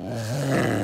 Mm-hmm.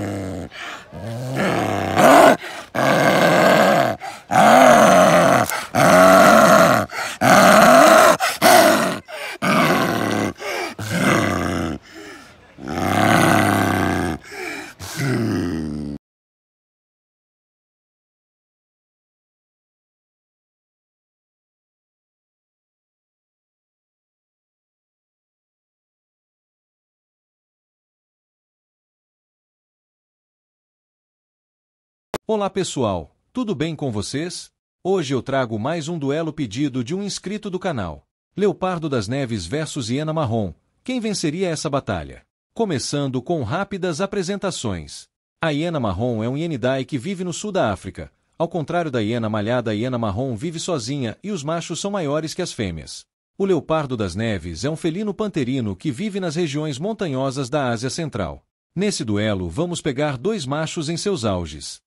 Olá pessoal, tudo bem com vocês? Hoje eu trago mais um duelo pedido de um inscrito do canal. Leopardo das Neves versus Hiena Marrom. Quem venceria essa batalha? Começando com rápidas apresentações. A hiena marrom é um hienidai que vive no sul da África. Ao contrário da hiena malhada, a hiena marrom vive sozinha e os machos são maiores que as fêmeas. O leopardo das neves é um felino panterino que vive nas regiões montanhosas da Ásia Central. Nesse duelo, vamos pegar dois machos em seus auges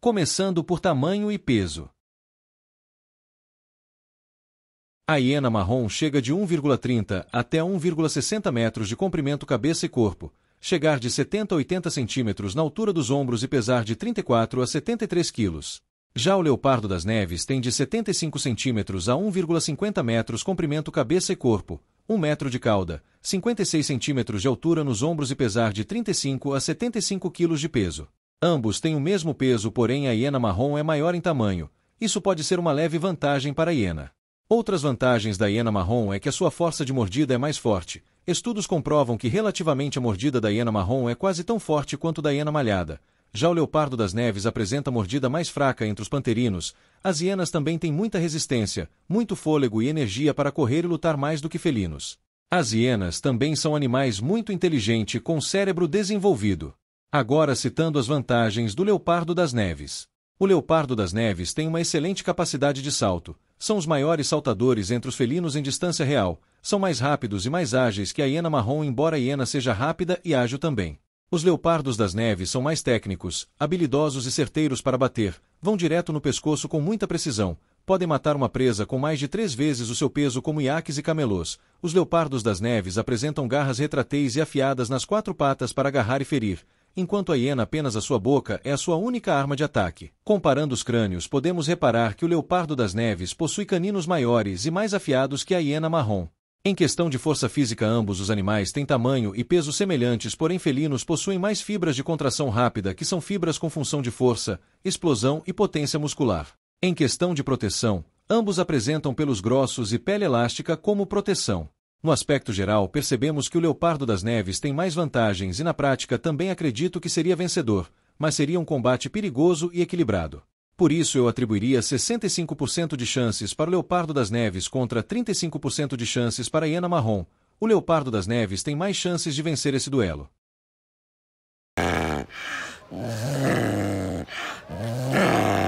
começando por tamanho e peso. A hiena marrom chega de 1,30 até 1,60 metros de comprimento cabeça e corpo, chegar de 70 a 80 centímetros na altura dos ombros e pesar de 34 a 73 quilos. Já o leopardo das neves tem de 75 centímetros a 1,50 metros comprimento cabeça e corpo, 1 metro de cauda, 56 centímetros de altura nos ombros e pesar de 35 a 75 quilos de peso. Ambos têm o mesmo peso, porém a hiena marrom é maior em tamanho. Isso pode ser uma leve vantagem para a hiena. Outras vantagens da hiena marrom é que a sua força de mordida é mais forte. Estudos comprovam que relativamente a mordida da hiena marrom é quase tão forte quanto da hiena malhada. Já o leopardo das neves apresenta mordida mais fraca entre os panterinos. As hienas também têm muita resistência, muito fôlego e energia para correr e lutar mais do que felinos. As hienas também são animais muito inteligentes com cérebro desenvolvido. Agora citando as vantagens do leopardo das neves. O leopardo das neves tem uma excelente capacidade de salto. São os maiores saltadores entre os felinos em distância real. São mais rápidos e mais ágeis que a hiena marrom, embora a hiena seja rápida e ágil também. Os leopardos das neves são mais técnicos, habilidosos e certeiros para bater. Vão direto no pescoço com muita precisão. Podem matar uma presa com mais de três vezes o seu peso, como iaques e camelôs. Os leopardos das neves apresentam garras retrateis e afiadas nas quatro patas para agarrar e ferir enquanto a hiena apenas a sua boca é a sua única arma de ataque. Comparando os crânios, podemos reparar que o leopardo das neves possui caninos maiores e mais afiados que a hiena marrom. Em questão de força física, ambos os animais têm tamanho e peso semelhantes, porém felinos possuem mais fibras de contração rápida, que são fibras com função de força, explosão e potência muscular. Em questão de proteção, ambos apresentam pelos grossos e pele elástica como proteção. No aspecto geral, percebemos que o Leopardo das Neves tem mais vantagens e na prática também acredito que seria vencedor, mas seria um combate perigoso e equilibrado. Por isso eu atribuiria 65% de chances para o Leopardo das Neves contra 35% de chances para Iana Marrom. O Leopardo das Neves tem mais chances de vencer esse duelo. Ah. Ah. Ah.